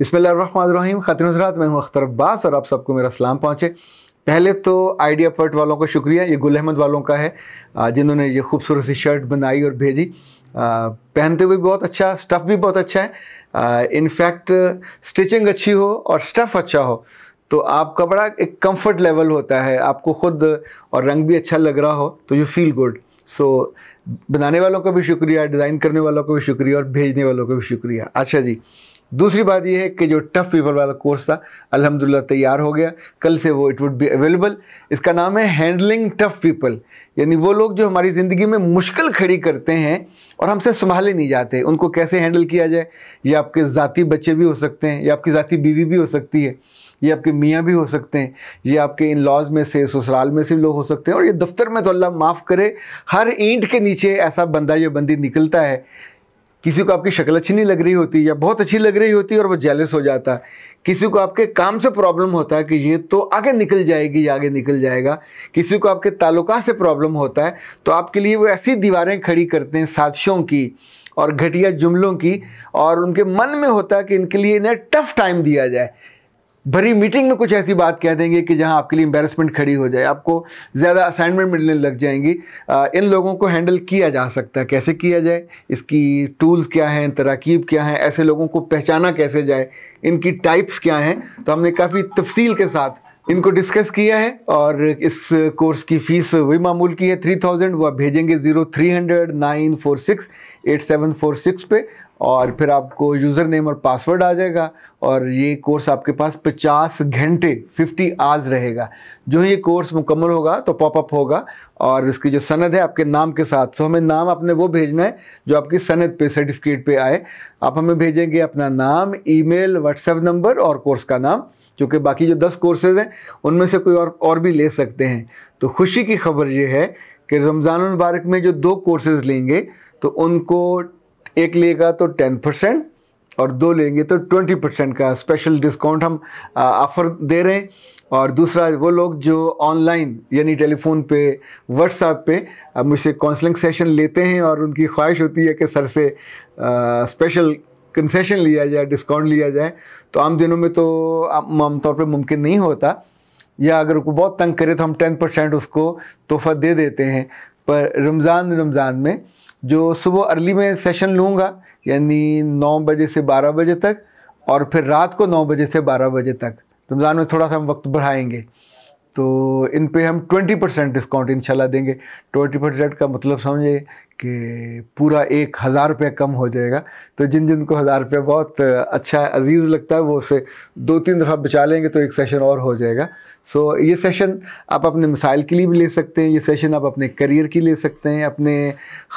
बिसमीम ख़ातिन हजरात मैं हूँ अख्तर अब्बास और आप सबको मेरा सलाम पहुँचे पहले तो आइडिया पर्ट वालों का शुक्रिया ये गुल अहमद वालों का है जिन्होंने ये खूबसूरत सी शर्ट बनाई और भेजी पहनते हुए बहुत अच्छा स्टफ़ भी बहुत अच्छा है इनफैक्ट स्टिचिंग अच्छी हो और स्टफ़ अच्छा हो तो आपका बड़ा एक कंफर्ट लेवल होता है आपको खुद और रंग भी अच्छा लग रहा हो तो यू फील गुड सो बनाने वालों का भी शुक्रिया डिज़ाइन करने वालों का भी शुक्रिया और भेजने वालों का भी शुक्रिया अच्छा जी दूसरी बात यह है कि जो टफ पीपल वाला कोर्स था अल्हम्दुलिल्लाह तैयार हो गया कल से वो इट वुड बी अवेलेबल इसका नाम है हैंडलिंग टफ पीपल यानी वो लोग जो हमारी ज़िंदगी में मुश्किल खड़ी करते हैं और हमसे संभाले नहीं जाते उनको कैसे हैंडल किया जाए ये आपके ज़ाती बच्चे भी हो सकते हैं या आपकी ज़ाती बीवी भी हो सकती है ये आपके मियाँ भी हो सकते हैं ये आपके इन लॉज में से ससुराल में से लोग हो सकते हैं और ये दफ्तर में तो अल्लाह माफ़ करे हर ईंट के नीचे ऐसा बंदा या बंदी निकलता है किसी को आपकी शक्ल अच्छी नहीं लग रही होती या बहुत अच्छी लग रही होती है और वो जेलस हो जाता है किसी को आपके काम से प्रॉब्लम होता है कि ये तो आगे निकल जाएगी या आगे निकल जाएगा किसी को आपके ताल्लुका से प्रॉब्लम होता है तो आपके लिए वो ऐसी दीवारें खड़ी करते हैं साजिशों की और घटिया जुमलों की और उनके मन में होता है कि इनके लिए इन्हें टफ टाइम दिया जाए भरी मीटिंग में कुछ ऐसी बात कह देंगे कि जहां आपके लिए एम्बेरसमेंट खड़ी हो जाए आपको ज़्यादा असाइनमेंट मिलने लग जाएंगी आ, इन लोगों को हैंडल किया जा सकता है कैसे किया जाए इसकी टूल्स क्या हैं तरकीब क्या हैं ऐसे लोगों को पहचाना कैसे जाए इनकी टाइप्स क्या हैं तो हमने काफ़ी तफसील के साथ इनको डिस्कस किया है और इस कोर्स की फ़ीस वही मामूल की है थ्री थाउजेंड वह भेजेंगे zero three hundred nine four six eight seven four six पे और फिर आपको यूज़र नेम और पासवर्ड आ जाएगा और ये कोर्स आपके पास 50 घंटे 50 आज रहेगा जो ये कोर्स मुकम्मल होगा तो पॉपअप होगा और इसकी जो सनद है आपके नाम के साथ सो हमें नाम आपने वो भेजना है जो आपकी सनद पे सर्टिफिकेट पे आए आप हमें भेजेंगे अपना नाम ईमेल व्हाट्सएप नंबर और कोर्स का नाम क्योंकि बाकी जो दस कोर्सेज हैं उनमें से कोई और और भी ले सकते हैं तो खुशी की खबर ये है कि रमज़ान मुबारक में जो दो कोर्सेज़ लेंगे तो उनको एक लेगा तो टेन परसेंट और दो लेंगे तो ट्वेंटी परसेंट का स्पेशल डिस्काउंट हम ऑफ़र दे रहे हैं और दूसरा वो लोग जो ऑनलाइन यानी टेलीफोन पे व्हाट्सएप पे मुझसे काउंसलिंग सेशन लेते हैं और उनकी ख्वाहिश होती है कि सर से आ, स्पेशल कंसेशन लिया जाए डिस्काउंट लिया जाए तो आम दिनों में तो आमतौर पर मुमकिन नहीं होता या अगर को बहुत तंग करे तो हम टेन परसेंट उसको तोहफा दे देते हैं पर रमज़ान रमज़ान में जो सुबह अर्ली में सेशन लूँगा यानी नौ बजे से बारह बजे तक और फिर रात को नौ बजे से बारह बजे तक रमज़ान में थोड़ा सा हम वक्त बढ़ाएंगे तो इन पे हम 20 परसेंट डिस्काउंट इंशाल्लाह देंगे 20 परसेंट का मतलब समझे कि पूरा एक हज़ार रुपये कम हो जाएगा तो जिन जिन को हज़ार रुपये बहुत अच्छा अजीज़ लगता है वो उसे दो तीन दफ़ा बचा लेंगे तो एक सेशन और हो जाएगा सो so, ये सेशन आप अपने मिसाइल के लिए भी ले सकते हैं ये सेशन आप अपने करियर के लिए ले सकते हैं अपने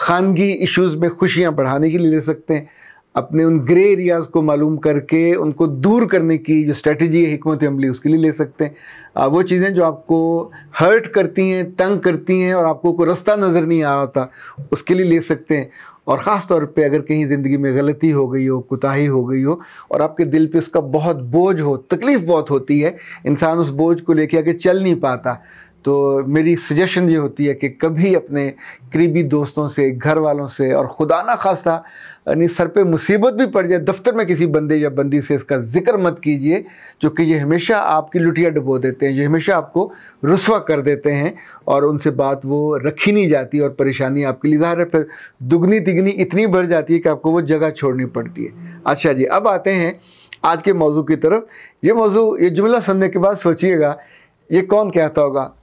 ख़ानगी इश्यूज़ में खुशियाँ बढ़ाने के लिए ले सकते हैं अपने उन ग्रे एरियाज़ को मालूम करके उनको दूर करने की जो स्ट्रेटजी है हमत अमली उसके लिए ले सकते हैं वो चीज़ें जो आपको हर्ट करती हैं तंग करती हैं और आपको कोई रास्ता नज़र नहीं आ रहा था उसके लिए ले सकते हैं और ख़ास तौर पे अगर कहीं ज़िंदगी में गलती हो गई हो कुताही हो गई हो और आपके दिल पे उसका बहुत बोझ हो तकलीफ़ बहुत होती है इंसान उस बोझ को लेके आगे चल नहीं पाता तो मेरी सजेशन ये होती है कि कभी अपने करीबी दोस्तों से घर वालों से और खुदा ना खासा यानी सर पे मुसीबत भी पड़ जाए दफ्तर में किसी बंदे या बंदी से इसका जिक्र मत कीजिए जो कि ये हमेशा आपकी लुटिया डुबो देते हैं ये हमेशा आपको रसवा कर देते हैं और उनसे बात वो रखी नहीं जाती और परेशानी आपके लिए ज़ाहिर है फिर दुगनी तिगनी इतनी बढ़ जाती है कि आपको वो जगह छोड़नी पड़ती है अच्छा जी अब आते हैं आज के मौजू की तरफ ये मौजू ये जुमला सुनने के बाद सोचिएगा ये कौन कहता होगा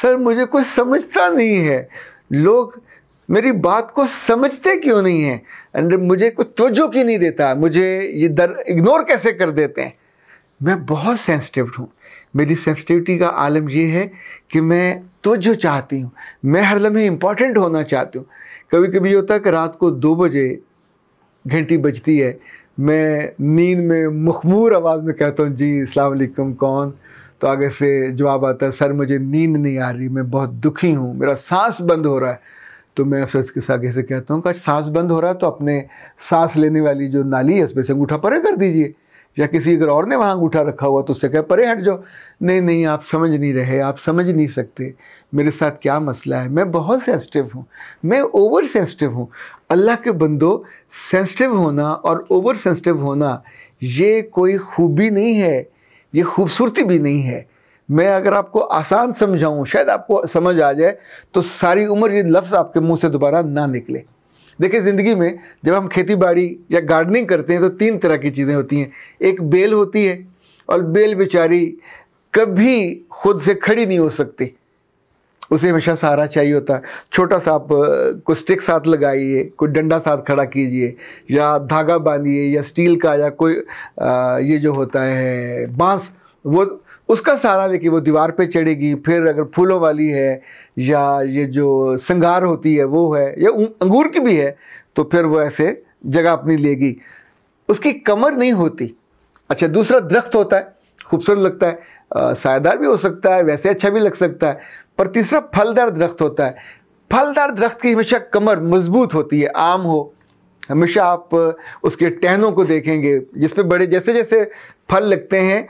सर मुझे कुछ समझता नहीं है लोग मेरी बात को समझते क्यों नहीं है एंड मुझे कुछ तोजो की नहीं देता मुझे ये दर इग्नोर कैसे कर देते हैं मैं बहुत सेंसिटिव हूँ मेरी सेंसिटिविटी का आलम ये है कि मैं तोजो चाहती हूँ मैं हर लम्हे इम्पॉर्टेंट होना चाहती हूँ कभी कभी होता है कि रात को दो बजे घंटी बजती है मैं नींद में मखमूर आवाज़ में कहता हूँ जी अलैक्म कौन तो आगे से जवाब आता है सर मुझे नींद नहीं आ रही मैं बहुत दुखी हूँ मेरा सांस बंद हो रहा है तो मैं अफसर के आगे से कहता हूँ कि सांस बंद हो रहा है तो अपने सांस लेने वाली जो नाली है उसमें से अंगूठा परे कर दीजिए या किसी अगर और ने वहाँ अंगूठा रखा हुआ तो उससे कहे परे हट जाओ नहीं नहीं आप समझ नहीं रहे आप समझ नहीं सकते मेरे साथ क्या मसला है मैं बहुत सेंसिटिव हूँ मैं ओवर सेंसिटिव हूँ अल्लाह के बंदो सेंसिटिव होना और ओवर सेंसिटिव होना ये कोई खूबी नहीं है ये खूबसूरती भी नहीं है मैं अगर आपको आसान समझाऊं शायद आपको समझ आ जाए तो सारी उम्र ये लफ्ज़ आपके मुंह से दोबारा ना निकले देखिए ज़िंदगी में जब हम खेती बाड़ी या गार्डनिंग करते हैं तो तीन तरह की चीज़ें होती हैं एक बेल होती है और बेल बेचारी कभी खुद से खड़ी नहीं हो सकती उसे हमेशा सहारा चाहिए होता है छोटा सा आप कोई स्टिक साथ लगाइए कोई डंडा साथ खड़ा कीजिए या धागा बांधिए या स्टील का या कोई आ, ये जो होता है बांस वो उसका सहारा देखिए वो दीवार पे चढ़ेगी फिर अगर फूलों वाली है या ये जो संगार होती है वो है या अंगूर की भी है तो फिर वो ऐसे जगह अपनी लेगी उसकी कमर नहीं होती अच्छा दूसरा दरख्त होता है खूबसूरत लगता है सायदार भी हो सकता है वैसे अच्छा भी लग सकता है पर तीसरा फलदार दरख्त होता है फलदार दरख्त की हमेशा कमर मजबूत होती है आम हो हमेशा आप उसके टहनों को देखेंगे जिस पे बड़े जैसे जैसे फल लगते हैं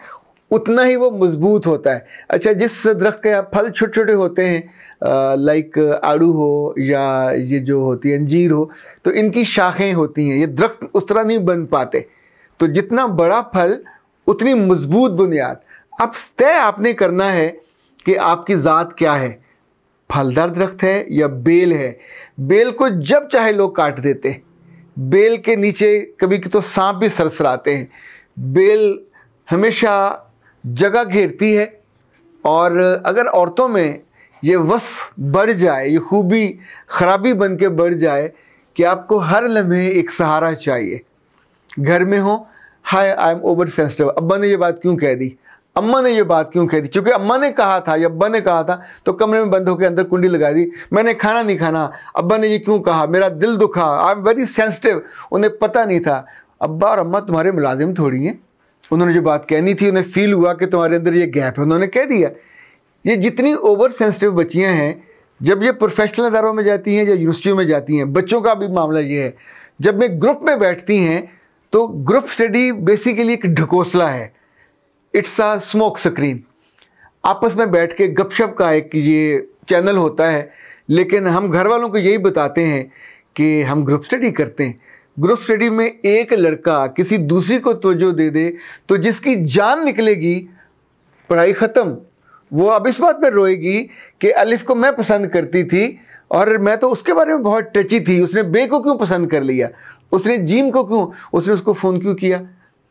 उतना ही वो मजबूत होता है अच्छा जिस दरख्त के यहाँ फल छोटे छोटे होते हैं लाइक आड़ू हो या ये जो होती है अंजीर हो तो इनकी शाखें होती हैं ये दरख्त उस तरह नहीं बन पाते तो जितना बड़ा फल उतनी मजबूत बुनियाद अब तय आपने करना है कि आपकी ज़ात क्या है फलदार दरख्त है या बेल है बेल को जब चाहे लोग काट देते हैं बेल के नीचे कभी तो सांप भी सरसराते हैं बेल हमेशा जगह घेरती है और अगर औरतों में ये वस्फ बढ़ जाए ये खूबी खराबी बन के बढ़ जाए कि आपको हर लम्हे एक सहारा चाहिए घर में हो hi I am over sensitive अब मैंने ये बात क्यों कह दी अम्मा ने ये बात क्यों कह दी क्योंकि अम्मा ने कहा था या अब्बा ने कहा था तो कमरे में बंद होकर अंदर कुंडी लगा दी मैंने खाना नहीं खाना अब्बा ने ये क्यों कहा मेरा दिल दुखा आई एम वेरी सेंसिटिव उन्हें पता नहीं था अब्बा और अम्मा तुम्हारे मुलाजिम थोड़ी हैं उन्होंने जो बात कहनी थी उन्हें फील हुआ कि तुम्हारे अंदर ये गैप है उन्होंने कह दिया ये जितनी ओवर सेंसिटिव बच्चियाँ हैं जब ये प्रोफेशनल अदारों में जाती हैं या यूनिवर्सिटियों में जाती हैं बच्चों का भी मामला ये है जब वे ग्रुप में बैठती हैं तो ग्रुप स्टडी बेसिकली एक ढकोसला है इट्स अ स्मोक स्क्रीन आपस में बैठ के गपशप का एक ये चैनल होता है लेकिन हम घर वालों को यही बताते हैं कि हम ग्रुप स्टडी करते हैं ग्रुप स्टडी में एक लड़का किसी दूसरी को तोजो दे दे तो जिसकी जान निकलेगी पढ़ाई ख़त्म वो अब इस बात पर रोएगी कि अलिफ को मैं पसंद करती थी और मैं तो उसके बारे में बहुत टची थी उसने बे को क्यों पसंद कर लिया उसने जीम को क्यों उसने उसको फ़ोन क्यों किया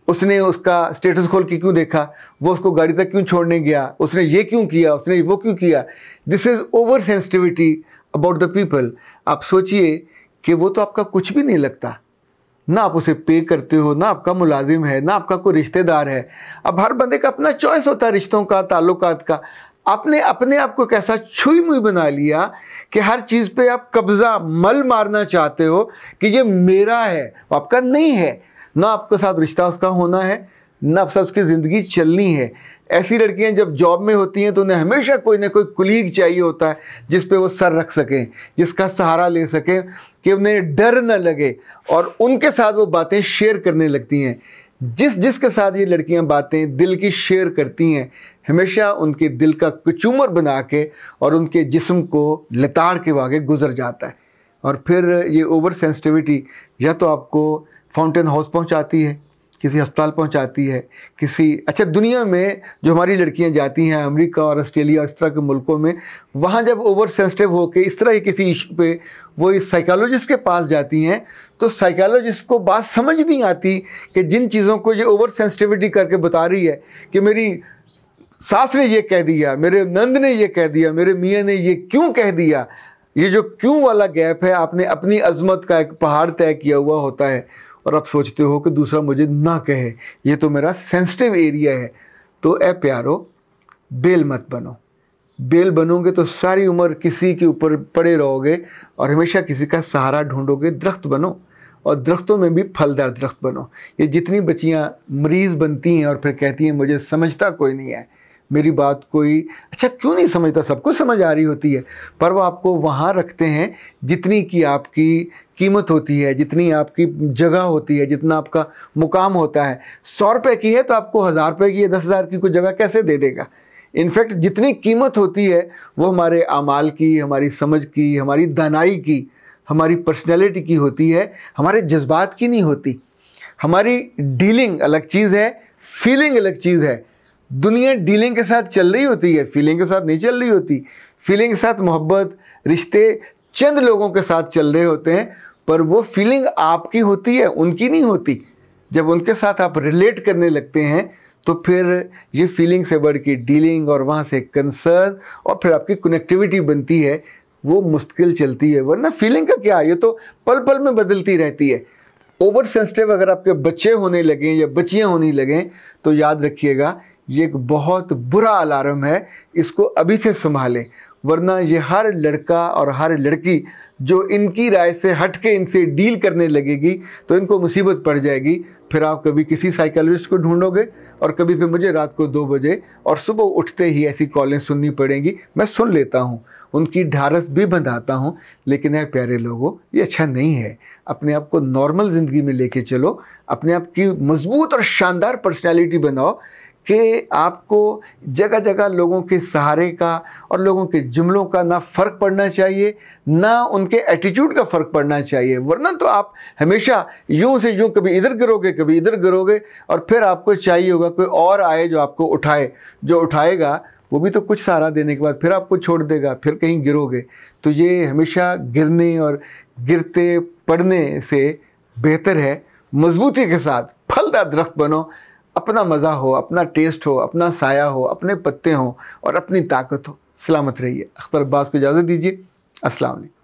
उसने उसका स्टेटस खोल के क्यों देखा वो उसको गाड़ी तक क्यों छोड़ने गया उसने ये क्यों किया उसने वो क्यों किया this is over sensitivity about the people आप सोचिए कि वो तो आपका कुछ भी नहीं लगता ना आप उसे पे करते हो ना आपका मुलाजिम है ना आपका कोई रिश्तेदार है अब हर बंदे का अपना चॉइस होता है रिश्तों का ताल्लुक का आपने अपने आप को एक ऐसा छुई मुई बना लिया कि हर चीज़ पे आप कब्ज़ा मल मारना चाहते हो कि ये मेरा है आपका नहीं है ना आपके साथ रिश्ता उसका होना है ना आपके साथ उसकी ज़िंदगी चलनी है ऐसी लड़कियां जब जॉब में होती हैं तो उन्हें हमेशा कोई ना कोई कुलीग चाहिए होता है जिस पे वो सर रख सकें जिसका सहारा ले सकें कि उन्हें डर न लगे और उनके साथ वो बातें शेयर करने लगती हैं जिस जिस के साथ ये लड़कियां बातें दिल की शेयर करती हैं हमेशा उनके दिल का कचूमर बना के और उनके जिस्म को लताड़ के वागे गुजर जाता है और फिर ये ओवर सेंसिटिविटी या तो आपको फाउंटेन हाउस पहुंचाती है किसी अस्पताल पहुंचाती है किसी अच्छा दुनिया में जो हमारी लड़कियां जाती हैं अमेरिका और ऑस्ट्रेलिया और इस तरह के मुल्कों में वहाँ जब ओवर सेंसिटिव होकर इस तरह के किसी इशू पे वो इस साइकोलॉजिस्ट के पास जाती हैं तो साइकोलॉजिस्ट को बात समझ नहीं आती कि जिन चीज़ों को ये ओवर सेंसिटिविटी करके बता रही है कि मेरी सास ने ये कह दिया मेरे नंद ने ये कह दिया मेरे मियाँ ने ये क्यों कह दिया ये जो क्यों वाला गैप है आपने अपनी अजमत का एक पहाड़ तय किया हुआ होता है और आप सोचते हो कि दूसरा मुझे ना कहे ये तो मेरा सेंसिटिव एरिया है तो ऐ प्यारो बेल मत बनो बेल बनोगे तो सारी उम्र किसी के ऊपर पड़े रहोगे और हमेशा किसी का सहारा ढूंढोगे दरख्त बनो और दरख्तों में भी फलदार दरख्त बनो ये जितनी बच्चियाँ मरीज़ बनती हैं और फिर कहती हैं मुझे समझता कोई नहीं है मेरी बात कोई अच्छा क्यों नहीं समझता सबको समझ आ रही होती है पर वो आपको वहाँ रखते हैं जितनी की आपकी कीमत होती है जितनी आपकी जगह होती है जितना आपका मुकाम होता है सौ रुपये की है तो आपको हज़ार रुपये की या दस हज़ार की कोई जगह कैसे दे देगा इनफैक्ट जितनी कीमत होती है वो हमारे अमाल की हमारी समझ की हमारी दानाई की हमारी पर्सनैलिटी की होती है हमारे जज्बात की नहीं होती हमारी डीलिंग अलग चीज़ है फीलिंग अलग चीज़ है दुनिया डीलिंग के साथ चल रही होती है फीलिंग के साथ नहीं चल रही होती फीलिंग के साथ मोहब्बत रिश्ते चंद लोगों के साथ चल रहे होते हैं पर वो फीलिंग आपकी होती है उनकी नहीं होती जब उनके साथ आप रिलेट करने लगते हैं तो फिर ये फीलिंग से बढ़ के डीलिंग और वहाँ से कंसर्न और फिर आपकी कनेक्टिविटी बनती है वो मुश्किल चलती है वरना फीलिंग का क्या ये तो पल पल में बदलती रहती है ओवर सेंसिटिव अगर आपके बच्चे होने लगें या बच्चियाँ होने लगें तो याद रखिएगा ये एक बहुत बुरा अलार्म है इसको अभी से संभालें वरना ये हर लड़का और हर लड़की जो इनकी राय से हट के इनसे डील करने लगेगी तो इनको मुसीबत पड़ जाएगी फिर आप कभी किसी साइकोलॉजिस्ट को ढूंढोगे और कभी फिर मुझे रात को दो बजे और सुबह उठते ही ऐसी कॉलें सुननी पड़ेंगी मैं सुन लेता हूँ उनकी ढारस भी बंधाता हूँ लेकिन है प्यारे लोगों ये अच्छा नहीं है अपने आप को नॉर्मल ज़िंदगी में लेके चलो अपने आप की मजबूत और शानदार पर्सनैलिटी बनाओ कि आपको जगह जगह लोगों के सहारे का और लोगों के जुमलों का ना फ़र्क पड़ना चाहिए ना उनके एटीट्यूड का फ़र्क पड़ना चाहिए वरना तो आप हमेशा यूं से यूं कभी इधर गिरोगे कभी इधर गिरोगे और फिर आपको चाहिए होगा कोई और आए जो आपको उठाए जो उठाएगा वो भी तो कुछ सहारा देने के बाद फिर आपको छोड़ देगा फिर कहीं गिरोगे तो ये हमेशा गिरने और गिरते पड़ने से बेहतर है मजबूती के साथ फलदार दरख्त बनो अपना मज़ा हो अपना टेस्ट हो अपना साया हो अपने पत्ते हों और अपनी ताकत हो सलामत रहिए अख्तर अब्बास को इजाज़त दीजिए असलम